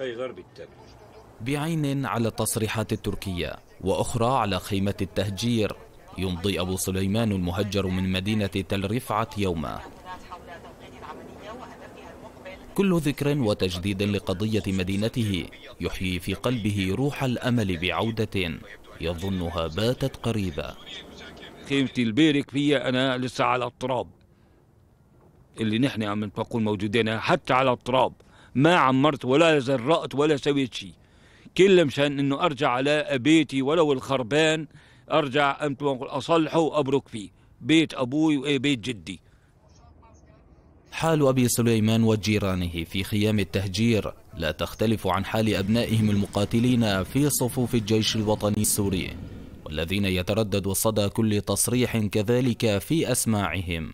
هي غرب التبت بعين على التصريحات التركية وأخرى على خيمة التهجير يمضي أبو سليمان المهجر من مدينة تل رفعت يومه كل ذكر وتجديد لقضية مدينته يحيي في قلبه روح الأمل بعودة يظنها باتت قريبة خيمة البيرك فيها أنا لسه على التراب اللي نحن عم نكون موجودين حتى على التراب ما عمرت ولا زرقت ولا سويت شيء كله مشان انه ارجع على بيتي ولو الخربان ارجع امت اصلحه وابرك فيه بيت ابوي وبيت جدي حال أبي سليمان وجيرانه في خيام التهجير لا تختلف عن حال أبنائهم المقاتلين في صفوف الجيش الوطني السوري والذين يتردد صدى كل تصريح كذلك في أسماعهم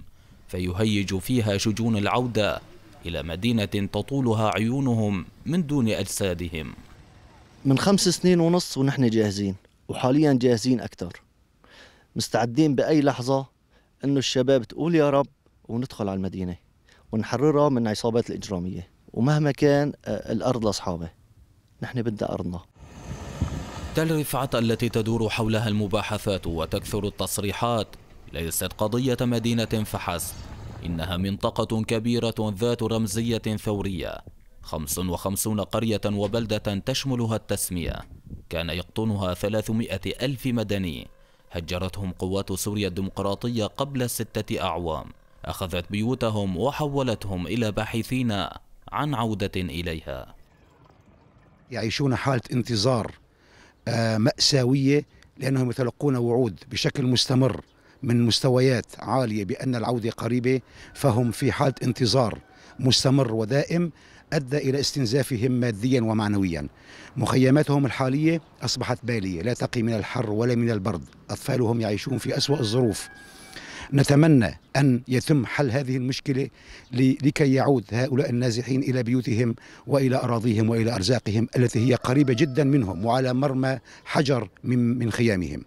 فيهيج فيها شجون العودة إلى مدينة تطولها عيونهم من دون أجسادهم من خمس سنين ونص ونحن جاهزين وحاليا جاهزين أكثر مستعدين بأي لحظة أنه الشباب تقول يا رب وندخل على المدينة ونحررها من عصابات الإجرامية ومهما كان آه، الأرض لأصحابه نحن بدنا أرضنا تل رفعة التي تدور حولها المباحثات وتكثر التصريحات ليست قضية مدينة فحسب إنها منطقة كبيرة ذات رمزية ثورية 55 قرية وبلدة تشملها التسمية كان يقطنها 300 ألف مدني هجرتهم قوات سوريا الديمقراطية قبل ستة أعوام أخذت بيوتهم وحولتهم إلى باحثين عن عودة إليها يعيشون حالة انتظار آه، مأساوية لأنهم يتلقون وعود بشكل مستمر من مستويات عالية بأن العودة قريبة فهم في حالة انتظار مستمر ودائم أدى إلى استنزافهم ماديا ومعنويا مخيماتهم الحالية أصبحت بالية لا تقي من الحر ولا من البرد أطفالهم يعيشون في أسوأ الظروف نتمنى أن يتم حل هذه المشكلة لكي يعود هؤلاء النازحين إلى بيوتهم وإلى أراضيهم وإلى أرزاقهم التي هي قريبة جدا منهم وعلى مرمى حجر من خيامهم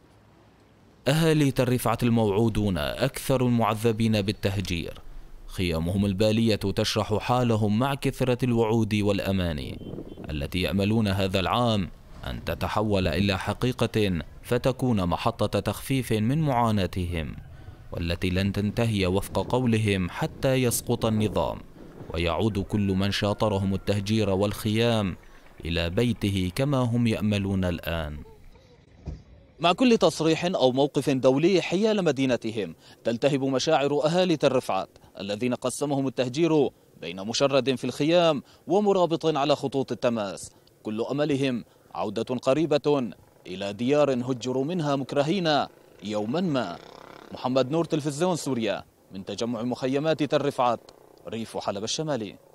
أهالي ترفعة الموعودون أكثر المعذبين بالتهجير خيامهم البالية تشرح حالهم مع كثرة الوعود والأماني التي يأملون هذا العام أن تتحول إلى حقيقة فتكون محطة تخفيف من معاناتهم والتي لن تنتهي وفق قولهم حتى يسقط النظام ويعود كل من شاطرهم التهجير والخيام إلى بيته كما هم يأملون الآن مع كل تصريح أو موقف دولي حيال مدينتهم تلتهب مشاعر أهالي الرفعات رفعت الذين قسمهم التهجير بين مشرد في الخيام ومرابط على خطوط التماس كل أملهم عودة قريبة إلى ديار هجروا منها مكرهين يوما ما محمد نور تلفزيون سوريا من تجمع مخيمات الرفعات رفعت ريف حلب الشمالي